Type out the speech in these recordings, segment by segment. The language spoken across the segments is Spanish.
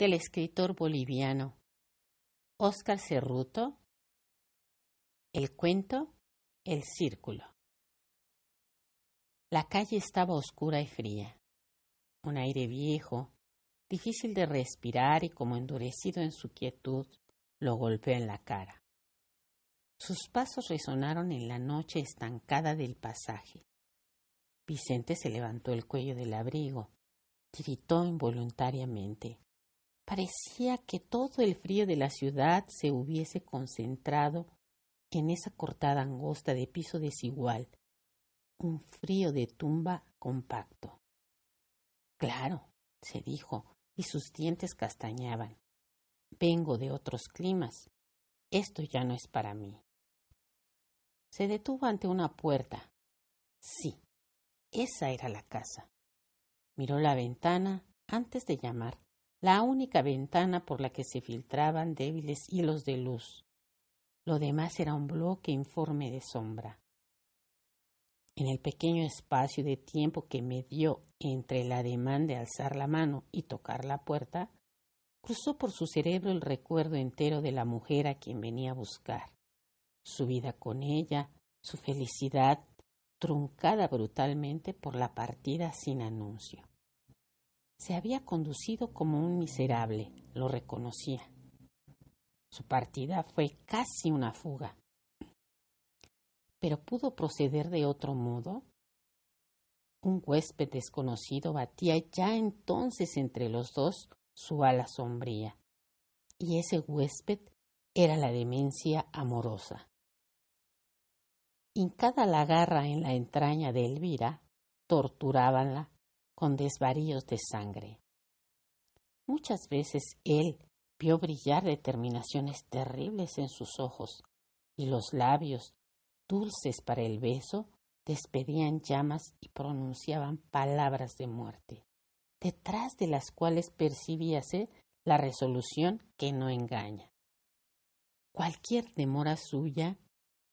del escritor boliviano Óscar Cerruto, el cuento El Círculo. La calle estaba oscura y fría, un aire viejo, difícil de respirar y como endurecido en su quietud, lo golpeó en la cara. Sus pasos resonaron en la noche estancada del pasaje. Vicente se levantó el cuello del abrigo, gritó involuntariamente. Parecía que todo el frío de la ciudad se hubiese concentrado en esa cortada angosta de piso desigual, un frío de tumba compacto. Claro, se dijo, y sus dientes castañaban. Vengo de otros climas. Esto ya no es para mí. Se detuvo ante una puerta. Sí, esa era la casa. Miró la ventana antes de llamar la única ventana por la que se filtraban débiles hilos de luz. Lo demás era un bloque informe de sombra. En el pequeño espacio de tiempo que me dio entre el ademán de alzar la mano y tocar la puerta, cruzó por su cerebro el recuerdo entero de la mujer a quien venía a buscar, su vida con ella, su felicidad, truncada brutalmente por la partida sin anuncio. Se había conducido como un miserable, lo reconocía. Su partida fue casi una fuga. Pero pudo proceder de otro modo. Un huésped desconocido batía ya entonces entre los dos su ala sombría, y ese huésped era la demencia amorosa. Hincada la garra en la entraña de Elvira, torturabanla, con desvaríos de sangre. Muchas veces él vio brillar determinaciones terribles en sus ojos, y los labios, dulces para el beso, despedían llamas y pronunciaban palabras de muerte, detrás de las cuales percibíase la resolución que no engaña. Cualquier demora suya,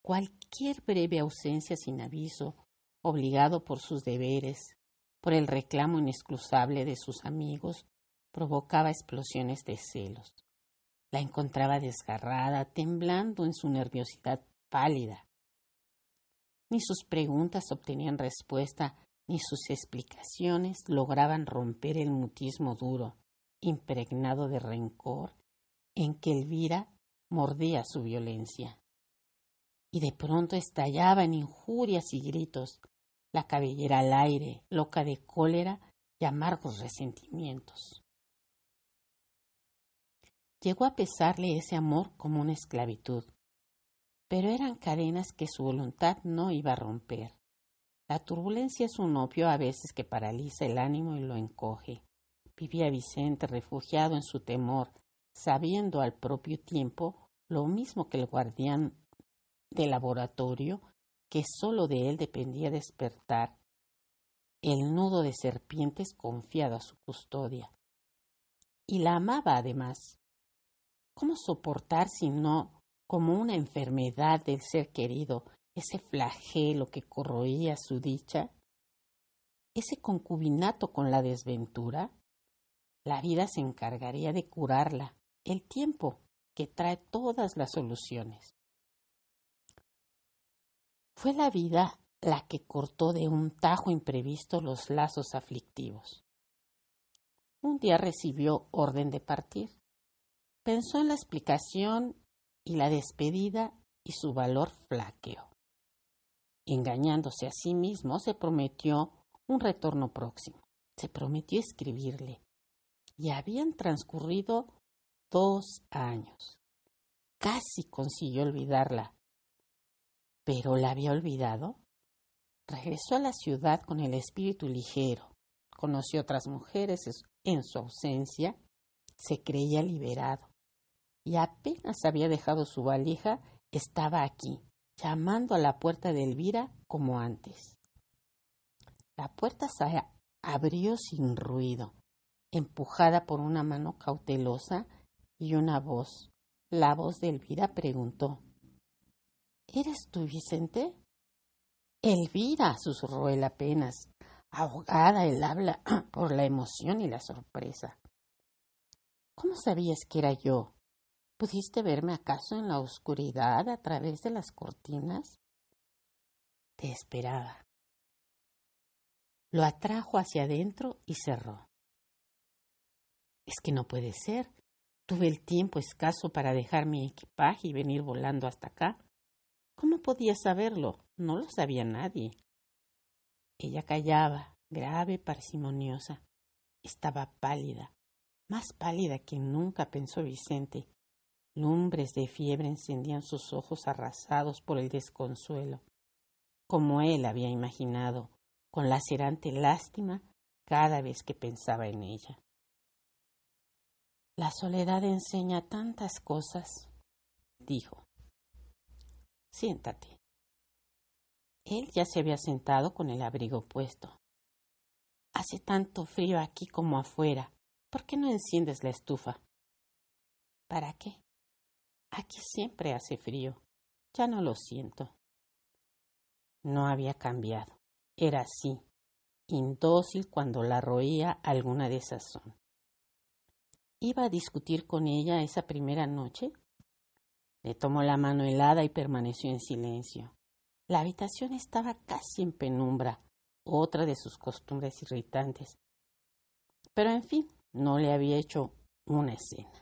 cualquier breve ausencia sin aviso, obligado por sus deberes, por el reclamo inexcusable de sus amigos, provocaba explosiones de celos. La encontraba desgarrada, temblando en su nerviosidad pálida. Ni sus preguntas obtenían respuesta, ni sus explicaciones lograban romper el mutismo duro, impregnado de rencor, en que Elvira mordía su violencia. Y de pronto estallaba en injurias y gritos, la cabellera al aire, loca de cólera y amargos resentimientos. Llegó a pesarle ese amor como una esclavitud, pero eran cadenas que su voluntad no iba a romper. La turbulencia es un opio a veces que paraliza el ánimo y lo encoge. Vivía Vicente refugiado en su temor, sabiendo al propio tiempo lo mismo que el guardián del laboratorio que sólo de él dependía despertar el nudo de serpientes confiado a su custodia. Y la amaba además. ¿Cómo soportar si no como una enfermedad del ser querido ese flagelo que corroía su dicha? ¿Ese concubinato con la desventura? La vida se encargaría de curarla, el tiempo que trae todas las soluciones. Fue la vida la que cortó de un tajo imprevisto los lazos aflictivos. Un día recibió orden de partir. Pensó en la explicación y la despedida y su valor flaqueó. Engañándose a sí mismo, se prometió un retorno próximo. Se prometió escribirle. Y habían transcurrido dos años. Casi consiguió olvidarla, pero la había olvidado. Regresó a la ciudad con el espíritu ligero, conoció otras mujeres en su ausencia, se creía liberado y apenas había dejado su valija, estaba aquí, llamando a la puerta de Elvira como antes. La puerta se abrió sin ruido, empujada por una mano cautelosa y una voz. La voz de Elvira preguntó ¿Eres tú, Vicente? Elvira, susurró él apenas, ahogada el habla por la emoción y la sorpresa. ¿Cómo sabías que era yo? ¿Pudiste verme acaso en la oscuridad a través de las cortinas? Te esperaba. Lo atrajo hacia adentro y cerró. Es que no puede ser. Tuve el tiempo escaso para dejar mi equipaje y venir volando hasta acá. ¿Cómo podía saberlo? No lo sabía nadie. Ella callaba, grave, parsimoniosa. Estaba pálida, más pálida que nunca pensó Vicente. Lumbres de fiebre encendían sus ojos arrasados por el desconsuelo. Como él había imaginado, con lacerante lástima, cada vez que pensaba en ella. La soledad enseña tantas cosas, dijo. Siéntate. Él ya se había sentado con el abrigo puesto. Hace tanto frío aquí como afuera. ¿Por qué no enciendes la estufa? ¿Para qué? Aquí siempre hace frío. Ya no lo siento. No había cambiado. Era así, indócil cuando la roía alguna desazón. ¿Iba a discutir con ella esa primera noche? Le tomó la mano helada y permaneció en silencio. La habitación estaba casi en penumbra, otra de sus costumbres irritantes. Pero en fin, no le había hecho una escena.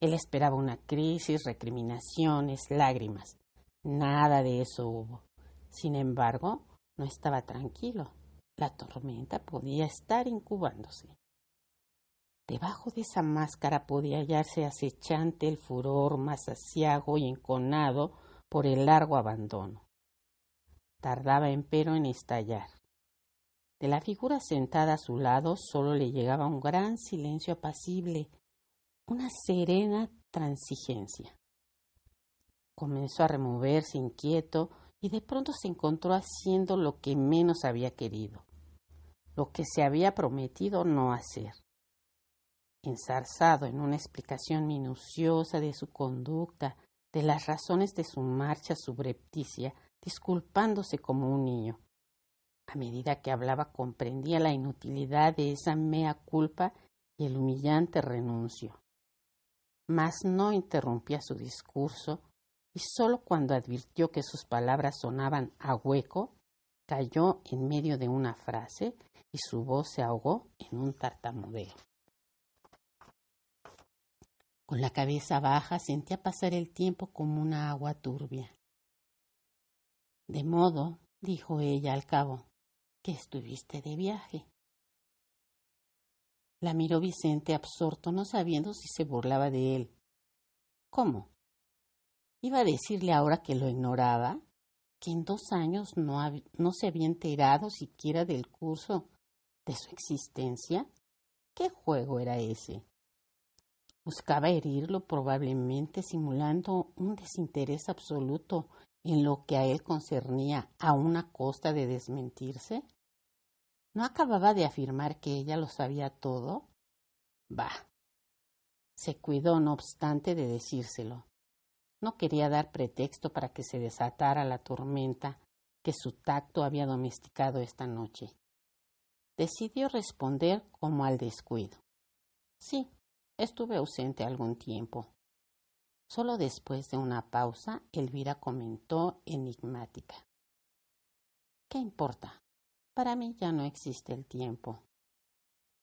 Él esperaba una crisis, recriminaciones, lágrimas. Nada de eso hubo. Sin embargo, no estaba tranquilo. La tormenta podía estar incubándose. Debajo de esa máscara podía hallarse acechante el furor más asiago y enconado por el largo abandono. Tardaba empero en estallar. De la figura sentada a su lado solo le llegaba un gran silencio apacible, una serena transigencia. Comenzó a removerse inquieto y de pronto se encontró haciendo lo que menos había querido, lo que se había prometido no hacer enzarzado en una explicación minuciosa de su conducta, de las razones de su marcha subrepticia, disculpándose como un niño. A medida que hablaba comprendía la inutilidad de esa mea culpa y el humillante renuncio. Mas no interrumpía su discurso, y sólo cuando advirtió que sus palabras sonaban a hueco, cayó en medio de una frase y su voz se ahogó en un tartamudeo. Con la cabeza baja sentía pasar el tiempo como una agua turbia. De modo, dijo ella al cabo, que estuviste de viaje. La miró Vicente absorto, no sabiendo si se burlaba de él. ¿Cómo? ¿Iba a decirle ahora que lo ignoraba? ¿Que en dos años no, no se había enterado siquiera del curso de su existencia? ¿Qué juego era ese? Buscaba herirlo probablemente simulando un desinterés absoluto en lo que a él concernía a una costa de desmentirse. ¿No acababa de afirmar que ella lo sabía todo? Bah. Se cuidó, no obstante, de decírselo. No quería dar pretexto para que se desatara la tormenta que su tacto había domesticado esta noche. Decidió responder como al descuido. Sí, Estuve ausente algún tiempo. Solo después de una pausa, Elvira comentó enigmática. ¿Qué importa? Para mí ya no existe el tiempo.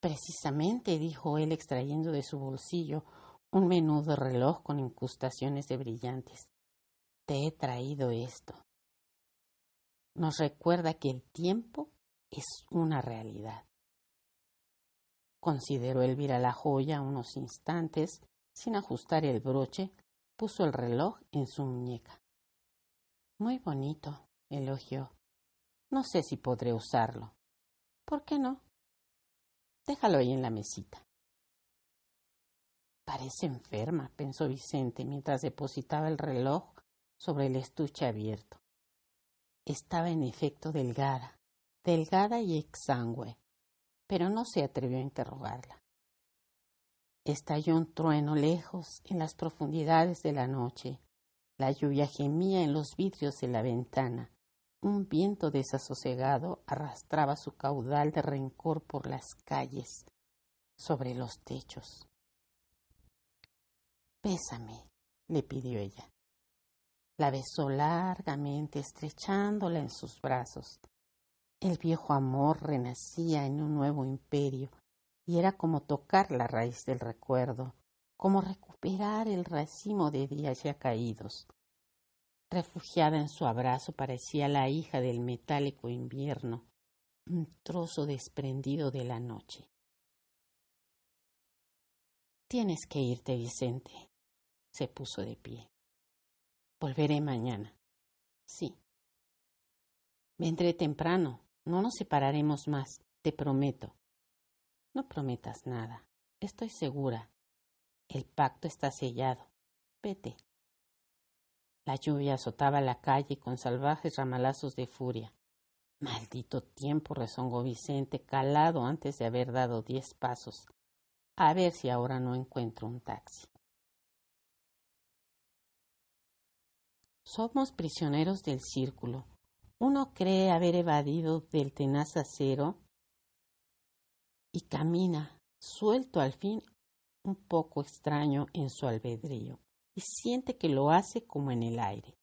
Precisamente, dijo él extrayendo de su bolsillo un menudo reloj con incrustaciones de brillantes. Te he traído esto. Nos recuerda que el tiempo es una realidad. Consideró Elvira la joya unos instantes, sin ajustar el broche, puso el reloj en su muñeca. Muy bonito, elogió. No sé si podré usarlo. ¿Por qué no? Déjalo ahí en la mesita. Parece enferma, pensó Vicente mientras depositaba el reloj sobre el estuche abierto. Estaba en efecto delgada, delgada y exangüe, pero no se atrevió a interrogarla. Estalló un trueno lejos en las profundidades de la noche. La lluvia gemía en los vidrios de la ventana. Un viento desasosegado arrastraba su caudal de rencor por las calles, sobre los techos. Pésame, le pidió ella. La besó largamente, estrechándola en sus brazos. El viejo amor renacía en un nuevo imperio y era como tocar la raíz del recuerdo, como recuperar el racimo de días ya caídos. Refugiada en su abrazo parecía la hija del metálico invierno, un trozo desprendido de la noche. Tienes que irte, Vicente. Se puso de pie. Volveré mañana. Sí. Vendré temprano. No nos separaremos más, te prometo. No prometas nada, estoy segura. El pacto está sellado. Vete. La lluvia azotaba la calle con salvajes ramalazos de furia. Maldito tiempo, rezongó Vicente, calado antes de haber dado diez pasos. A ver si ahora no encuentro un taxi. Somos prisioneros del círculo, uno cree haber evadido del tenaz acero y camina suelto al fin un poco extraño en su albedrío y siente que lo hace como en el aire.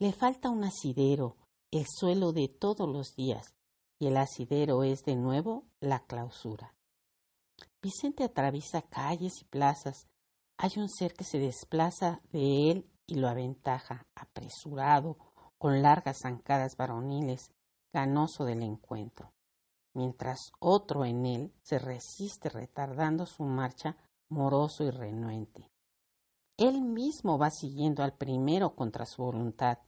Le falta un asidero, el suelo de todos los días, y el asidero es de nuevo la clausura. Vicente atraviesa calles y plazas. Hay un ser que se desplaza de él y lo aventaja, apresurado, con largas zancadas varoniles, ganoso del encuentro, mientras otro en él se resiste retardando su marcha moroso y renuente. Él mismo va siguiendo al primero contra su voluntad.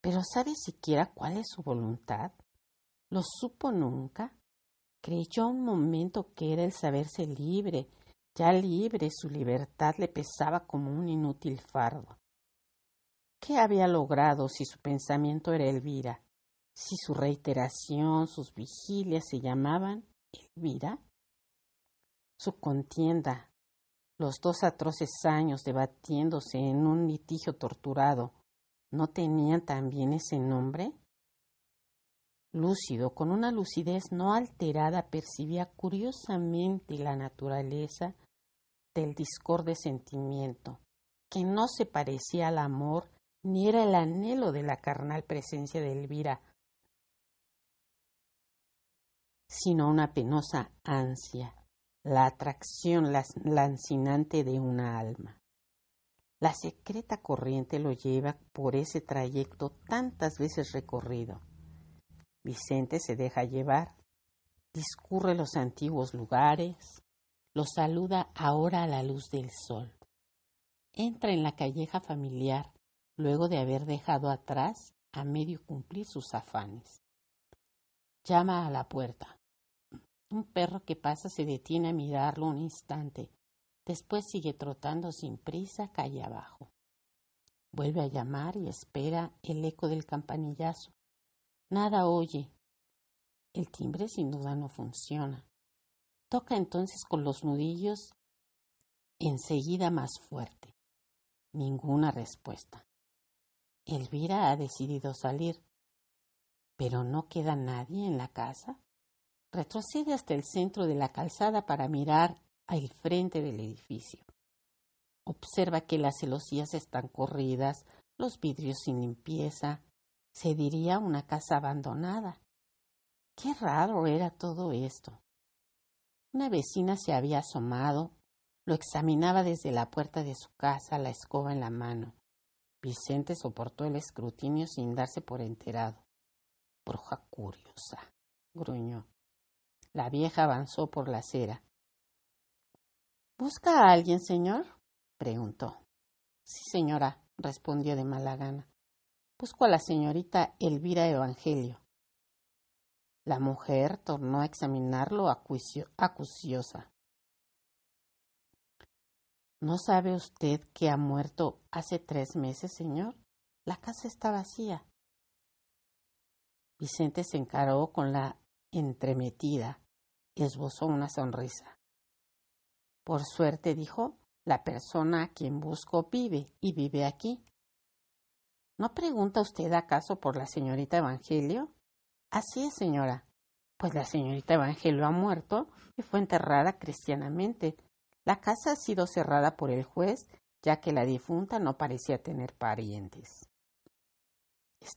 Pero ¿sabe siquiera cuál es su voluntad? ¿Lo supo nunca? Creyó un momento que era el saberse libre, ya libre, su libertad le pesaba como un inútil fardo. ¿Qué había logrado si su pensamiento era Elvira? Si su reiteración, sus vigilias se llamaban Elvira? Su contienda, los dos atroces años debatiéndose en un litigio torturado, ¿no tenían también ese nombre? Lúcido, con una lucidez no alterada, percibía curiosamente la naturaleza del discorde sentimiento, que no se parecía al amor ni era el anhelo de la carnal presencia de Elvira, sino una penosa ansia, la atracción lancinante de una alma. La secreta corriente lo lleva por ese trayecto tantas veces recorrido. Vicente se deja llevar, discurre los antiguos lugares, lo saluda ahora a la luz del sol. Entra en la calleja familiar, luego de haber dejado atrás a medio cumplir sus afanes. Llama a la puerta. Un perro que pasa se detiene a mirarlo un instante, después sigue trotando sin prisa calle abajo. Vuelve a llamar y espera el eco del campanillazo. Nada oye. El timbre sin duda no funciona. Toca entonces con los nudillos enseguida más fuerte. Ninguna respuesta. Elvira ha decidido salir. Pero no queda nadie en la casa. Retrocede hasta el centro de la calzada para mirar al frente del edificio. Observa que las celosías están corridas, los vidrios sin limpieza. Se diría una casa abandonada. Qué raro era todo esto. Una vecina se había asomado, lo examinaba desde la puerta de su casa, la escoba en la mano. Vicente soportó el escrutinio sin darse por enterado. Bruja curiosa, gruñó. La vieja avanzó por la acera. ¿Busca a alguien, señor? preguntó. Sí, señora, respondió de mala gana. Busco a la señorita Elvira Evangelio. La mujer tornó a examinarlo acuciosa. ¿No sabe usted que ha muerto hace tres meses, señor? La casa está vacía. Vicente se encaró con la entremetida y esbozó una sonrisa. Por suerte, dijo, la persona a quien busco vive y vive aquí. ¿No pregunta usted acaso por la señorita Evangelio? Así es, señora. Pues la señorita Evangelio ha muerto y fue enterrada cristianamente la casa ha sido cerrada por el juez, ya que la difunta no parecía tener parientes.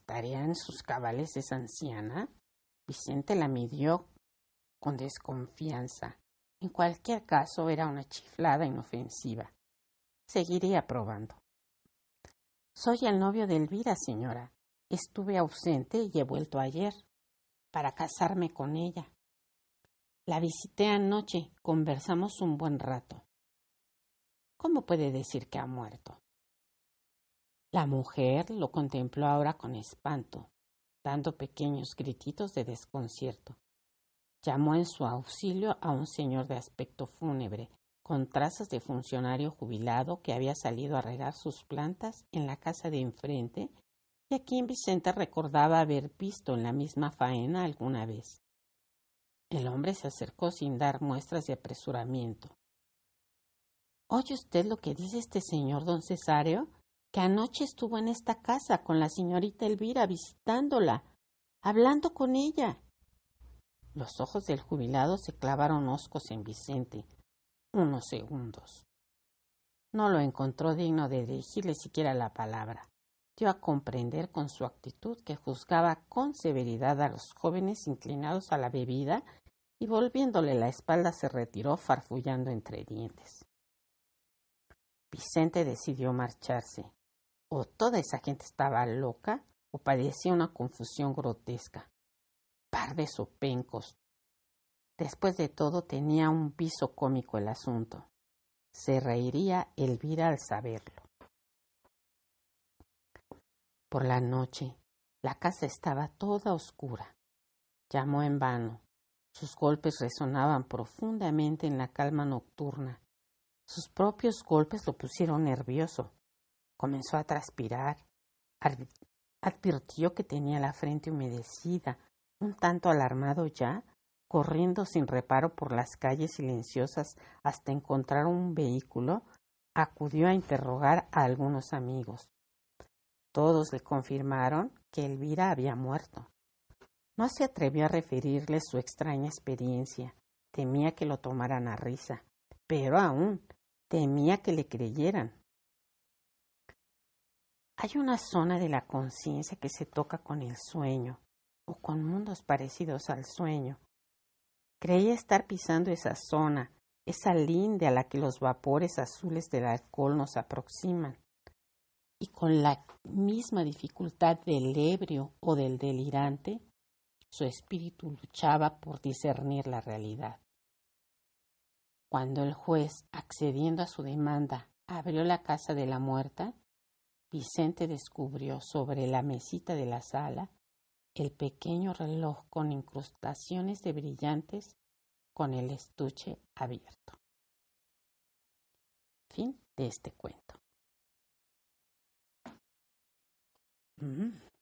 en sus cabales esa anciana? Vicente la midió con desconfianza. En cualquier caso, era una chiflada inofensiva. Seguiría probando. Soy el novio de Elvira, señora. Estuve ausente y he vuelto ayer para casarme con ella. La visité anoche, conversamos un buen rato. ¿Cómo puede decir que ha muerto? La mujer lo contempló ahora con espanto, dando pequeños grititos de desconcierto. Llamó en su auxilio a un señor de aspecto fúnebre, con trazas de funcionario jubilado que había salido a regar sus plantas en la casa de enfrente y a quien Vicenta recordaba haber visto en la misma faena alguna vez. El hombre se acercó sin dar muestras de apresuramiento. ¿Oye usted lo que dice este señor don Cesario? Que anoche estuvo en esta casa con la señorita Elvira visitándola, hablando con ella. Los ojos del jubilado se clavaron hoscos en Vicente unos segundos. No lo encontró digno de dirigirle siquiera la palabra dio a comprender con su actitud que juzgaba con severidad a los jóvenes inclinados a la bebida y volviéndole la espalda se retiró farfullando entre dientes. Vicente decidió marcharse. O toda esa gente estaba loca o padecía una confusión grotesca. Par de sopencos. Después de todo tenía un piso cómico el asunto. Se reiría Elvira al saberlo la noche. La casa estaba toda oscura. Llamó en vano. Sus golpes resonaban profundamente en la calma nocturna. Sus propios golpes lo pusieron nervioso. Comenzó a transpirar. Advirtió que tenía la frente humedecida, un tanto alarmado ya, corriendo sin reparo por las calles silenciosas hasta encontrar un vehículo, acudió a interrogar a algunos amigos. Todos le confirmaron que Elvira había muerto. No se atrevió a referirle su extraña experiencia. Temía que lo tomaran a risa. Pero aún temía que le creyeran. Hay una zona de la conciencia que se toca con el sueño o con mundos parecidos al sueño. Creía estar pisando esa zona, esa linde a la que los vapores azules del alcohol nos aproximan y con la misma dificultad del ebrio o del delirante, su espíritu luchaba por discernir la realidad. Cuando el juez, accediendo a su demanda, abrió la casa de la muerta, Vicente descubrió sobre la mesita de la sala el pequeño reloj con incrustaciones de brillantes con el estuche abierto. Fin de este cuento. Mm-hmm.